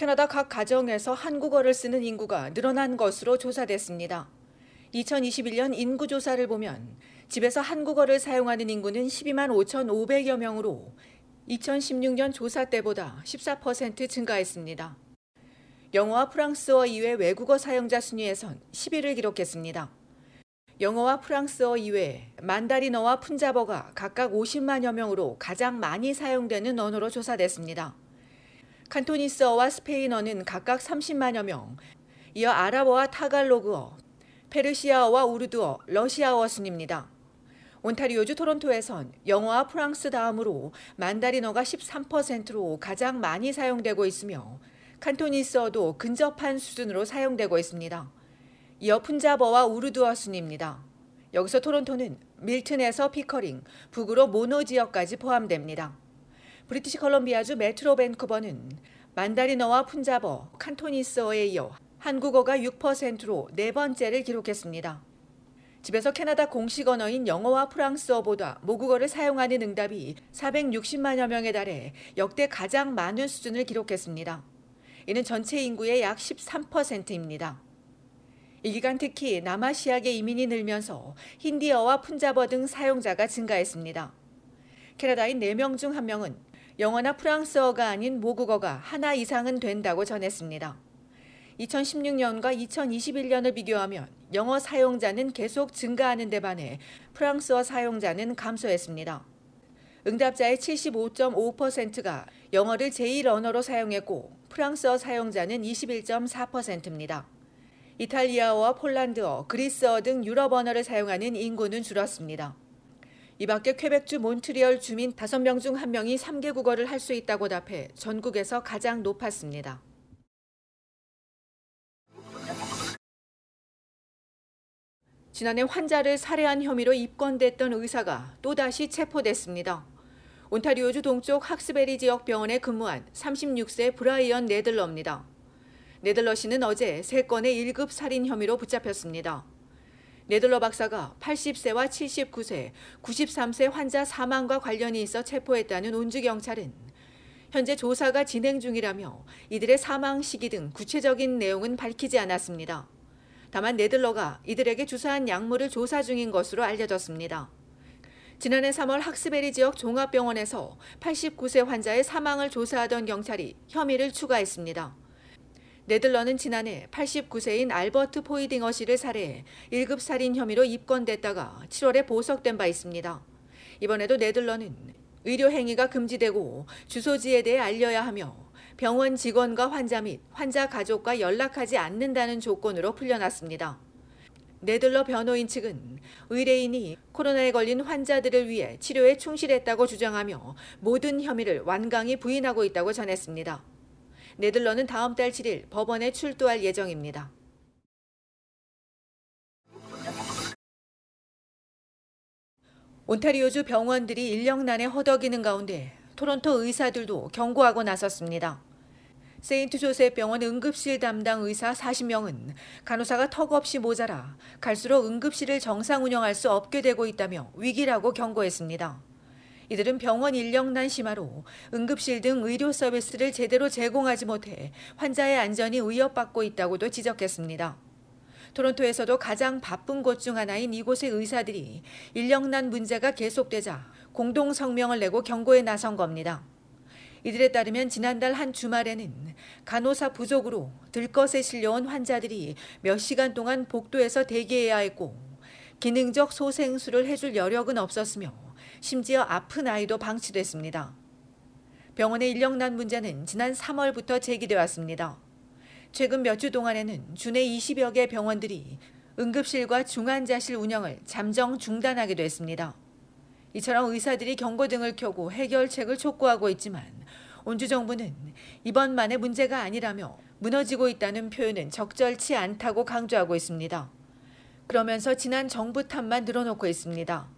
캐나다 각 가정에서 한국어를 쓰는 인구가 늘어난 것으로 조사됐습니다. 2021년 인구 조사를 보면 집에서 한국어를 사용하는 인구는 12만 5,500여 명으로 2016년 조사 때보다 14% 증가했습니다. 영어와 프랑스어 이외 외국어 사용자 순위에선 10위를 기록했습니다. 영어와 프랑스어 이외 만다리너와 푼자버가 각각 50만여 명으로 가장 많이 사용되는 언어로 조사됐습니다. 칸토니스어와 스페인어는 각각 30만여 명, 이어 아랍어와 타갈로그어, 페르시아어와 우르두어, 러시아어 순입니다. 온타리오주 토론토에선 영어와 프랑스 다음으로 만다리너가 13%로 가장 많이 사용되고 있으며 칸토니스어도 근접한 수준으로 사용되고 있습니다. 이어 푼자버와 우르두어 순입니다. 여기서 토론토는 밀튼에서 피커링, 북으로 모노 지역까지 포함됩니다. 브리티시 컬럼비아주 메트로 밴쿠버는 만다리너와 푼자버, 칸토니스어에 이어 한국어가 6%로 네 번째를 기록했습니다. 집에서 캐나다 공식 언어인 영어와 프랑스어보다 모국어를 사용하는 응답이 460만여 명에 달해 역대 가장 많은 수준을 기록했습니다. 이는 전체 인구의 약 13%입니다. 이 기간 특히 남아시아계 이민이 늘면서 힌디어와 푼자버 등 사용자가 증가했습니다. 캐나다인 4명 중 1명은 영어나 프랑스어가 아닌 모국어가 하나 이상은 된다고 전했습니다. 2016년과 2021년을 비교하면 영어 사용자는 계속 증가하는 데 반해 프랑스어 사용자는 감소했습니다. 응답자의 75.5%가 영어를 제1 언어로 사용했고 프랑스어 사용자는 21.4%입니다. 이탈리아어와 폴란드어, 그리스어 등 유럽 언어를 사용하는 인구는 줄었습니다. 이 밖에 퀘벡주 몬트리올 주민 5명 중 1명이 3개 국어를 할 수 있다고 답해 전국에서 가장 높았습니다. 지난해 환자를 살해한 혐의로 입건됐던 의사가 또다시 체포됐습니다. 온타리오주 동쪽 학스베리 지역 병원에 근무한 36세 브라이언 네들러입니다. 네들러 씨는 어제 3건의 1급 살인 혐의로 붙잡혔습니다. 네들러 박사가 80세와 79세, 93세 환자 사망과 관련이 있어 체포했다는 온주 경찰은 현재 조사가 진행 중이라며 이들의 사망 시기 등 구체적인 내용은 밝히지 않았습니다. 다만 네들러가 이들에게 주사한 약물을 조사 중인 것으로 알려졌습니다. 지난해 3월 학스베리 지역 종합병원에서 89세 환자의 사망을 조사하던 경찰이 혐의를 추가했습니다. 네덜러는 지난해 89세인 알버트 포이딩어 씨를 살해해 1급 살인 혐의로 입건됐다가 7월에 보석된 바 있습니다. 이번에도 네덜러는 의료 행위가 금지되고 주소지에 대해 알려야 하며 병원 직원과 환자 및 환자 가족과 연락하지 않는다는 조건으로 풀려났습니다. 네덜러 변호인 측은 의뢰인이 코로나에 걸린 환자들을 위해 치료에 충실했다고 주장하며 모든 혐의를 완강히 부인하고 있다고 전했습니다. 네덜러는 다음 달 7일 법원에 출두할 예정입니다. 온타리오주 병원들이 인력난에 허덕이는 가운데 토론토 의사들도 경고하고 나섰습니다. 세인트 조셉 병원 응급실 담당 의사 40명은 간호사가 턱없이 모자라 갈수록 응급실을 정상 운영할 수 없게 되고 있다며 위기라고 경고했습니다. 이들은 병원 인력난 심화로 응급실 등 의료 서비스를 제대로 제공하지 못해 환자의 안전이 위협받고 있다고도 지적했습니다. 토론토에서도 가장 바쁜 곳 중 하나인 이곳의 의사들이 인력난 문제가 계속되자 공동 성명을 내고 경고에 나선 겁니다. 이들에 따르면 지난달 한 주말에는 간호사 부족으로 들것에 실려온 환자들이 몇 시간 동안 복도에서 대기해야 했고 기능적 소생술을 해줄 여력은 없었으며 심지어 아픈 아이도 방치됐습니다. 병원의 인력난 문제는 지난 3월부터 제기돼 왔습니다. 최근 몇 주 동안에는 주내 20여 개 병원들이 응급실과 중환자실 운영을 잠정 중단하기도 했습니다. 이처럼 의사들이 경고등을 켜고 해결책을 촉구하고 있지만 온주 정부는 이번만의 문제가 아니라며 무너지고 있다는 표현은 적절치 않다고 강조하고 있습니다. 그러면서 지난 정부 탓만 늘어놓고 있습니다.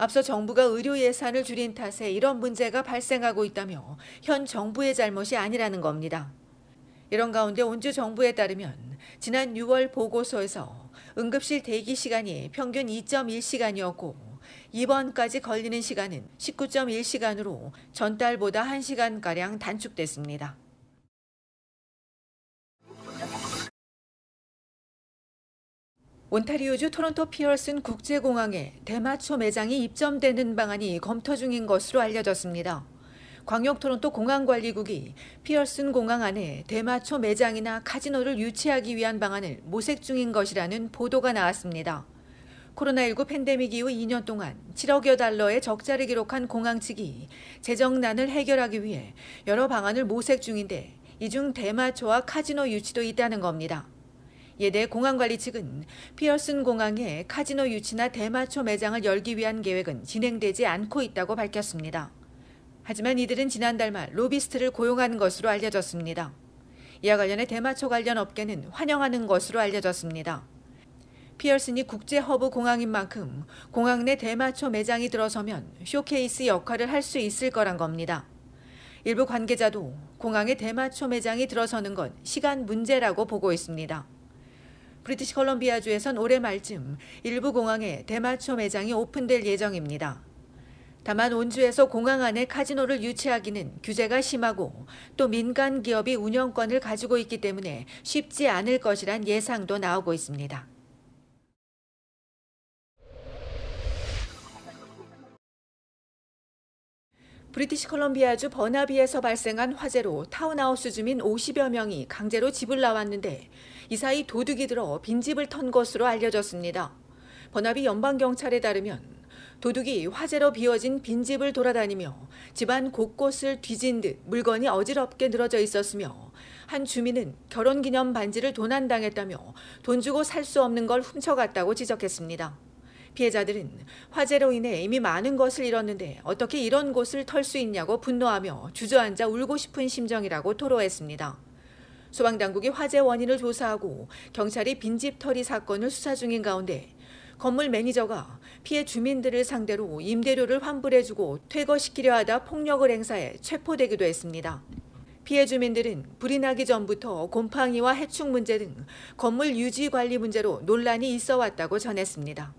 앞서 정부가 의료 예산을 줄인 탓에 이런 문제가 발생하고 있다며 현 정부의 잘못이 아니라는 겁니다. 이런 가운데 온주 정부에 따르면 지난 6월 보고서에서 응급실 대기 시간이 평균 2.1시간이었고 입원까지 걸리는 시간은 19.1시간으로 전달보다 1시간가량 단축됐습니다. 온타리오주 토론토 피어슨 국제공항에 대마초 매장이 입점되는 방안이 검토 중인 것으로 알려졌습니다. 광역 토론토 공항관리국이 피어슨 공항 안에 대마초 매장이나 카지노를 유치하기 위한 방안을 모색 중인 것이라는 보도가 나왔습니다. 코로나19 팬데믹 이후 2년 동안 7억여 달러의 적자를 기록한 공항 측이 재정난을 해결하기 위해 여러 방안을 모색 중인데 이 중 대마초와 카지노 유치도 있다는 겁니다. 이에 대해 공항관리 측은 피어슨 공항에 카지노 유치나 대마초 매장을 열기 위한 계획은 진행되지 않고 있다고 밝혔습니다. 하지만 이들은 지난달 말 로비스트를 고용한 것으로 알려졌습니다. 이와 관련해 대마초 관련 업계는 환영하는 것으로 알려졌습니다. 피어슨이 국제 허브 공항인 만큼 공항 내 대마초 매장이 들어서면 쇼케이스 역할을 할 수 있을 거란 겁니다. 일부 관계자도 공항에 대마초 매장이 들어서는 건 시간 문제라고 보고 있습니다. 브리티시 컬럼비아주에선 올해 말쯤 일부 공항에 대마초 매장이 오픈될 예정입니다. 다만 온주에서 공항 안에 카지노를 유치하기는 규제가 심하고 또 민간 기업이 운영권을 가지고 있기 때문에 쉽지 않을 것이란 예상도 나오고 있습니다. 브리티시 컬럼비아주 버나비에서 발생한 화재로 타운하우스 주민 50여 명이 강제로 집을 나왔는데 이 사이 도둑이 들어 빈집을 턴 것으로 알려졌습니다. 번합이 연방경찰에 따르면 도둑이 화재로 비워진 빈집을 돌아다니며 집안 곳곳을 뒤진 듯 물건이 어지럽게 늘어져 있었으며 한 주민은 결혼기념 반지를 도난당했다며 돈 주고 살 수 없는 걸 훔쳐갔다고 지적했습니다. 피해자들은 화재로 인해 이미 많은 것을 잃었는데 어떻게 이런 곳을 털 수 있냐고 분노하며 주저앉아 울고 싶은 심정이라고 토로했습니다. 소방당국이 화재 원인을 조사하고 경찰이 빈집 털이 사건을 수사 중인 가운데 건물 매니저가 피해 주민들을 상대로 임대료를 환불해주고 퇴거시키려 하다 폭력을 행사해 체포되기도 했습니다. 피해 주민들은 불이 나기 전부터 곰팡이와 해충 문제 등 건물 유지 관리 문제로 논란이 있어 왔다고 전했습니다.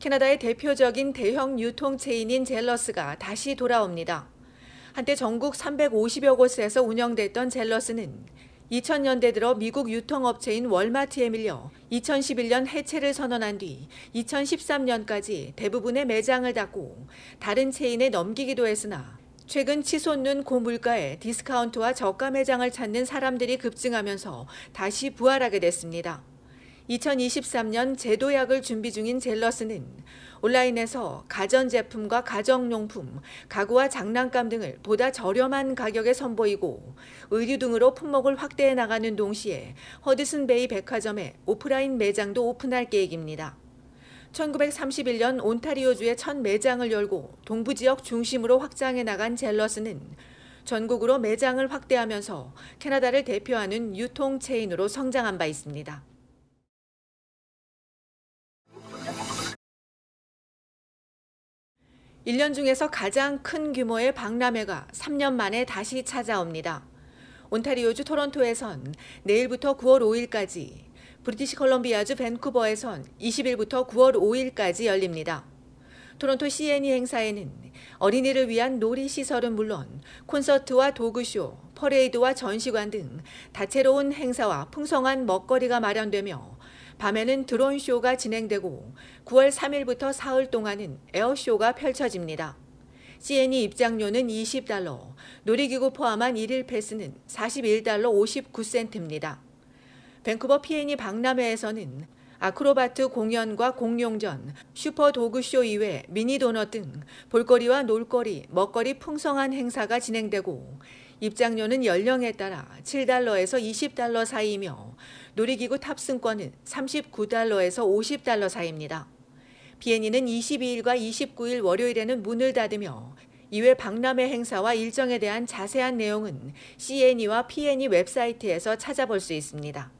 캐나다의 대표적인 대형 유통 체인인 젤러스가 다시 돌아옵니다. 한때 전국 350여 곳에서 운영됐던 젤러스는 2000년대 들어 미국 유통업체인 월마트에 밀려 2011년 해체를 선언한 뒤 2013년까지 대부분의 매장을 닫고 다른 체인에 넘기기도 했으나 최근 치솟는 고물가에 디스카운트와 저가 매장을 찾는 사람들이 급증하면서 다시 부활하게 됐습니다. 2023년 제도약을 준비 중인 젤러스는 온라인에서 가전제품과 가정용품, 가구와 장난감 등을 보다 저렴한 가격에 선보이고 의류 등으로 품목을 확대해 나가는 동시에 허드슨베이 백화점에 오프라인 매장도 오픈할 계획입니다. 1931년 온타리오주의 첫 매장을 열고 동부 지역 중심으로 확장해 나간 젤러스는 전국으로 매장을 확대하면서 캐나다를 대표하는 유통 체인으로 성장한 바 있습니다. 1년 중에서 가장 큰 규모의 박람회가 3년 만에 다시 찾아옵니다. 온타리오주 토론토에선 내일부터 9월 5일까지, 브리티시 컬럼비아주 밴쿠버에선 20일부터 9월 5일까지 열립니다. 토론토 CNE 행사에는 어린이를 위한 놀이 시설은 물론 콘서트와 도그쇼, 퍼레이드와 전시관 등 다채로운 행사와 풍성한 먹거리가 마련되며 밤에는 드론쇼가 진행되고 9월 3일부터 사흘 동안은 에어쇼가 펼쳐집니다. CNE 입장료는 20달러, 놀이기구 포함한 1일 패스는 41달러 59센트입니다. 밴쿠버 PNE 박람회에서는 아크로바트 공연과 공룡전, 슈퍼 도그쇼 이외 미니 도넛 등 볼거리와 놀거리, 먹거리 풍성한 행사가 진행되고 입장료는 연령에 따라 7달러에서 20달러 사이이며 놀이기구 탑승권은 39달러에서 50달러 사이입니다. 비엔니는 22일과 29일 월요일에는 문을 닫으며 이외 박람회 행사와 일정에 대한 자세한 내용은 CNE와 PNE 웹사이트에서 찾아볼 수 있습니다.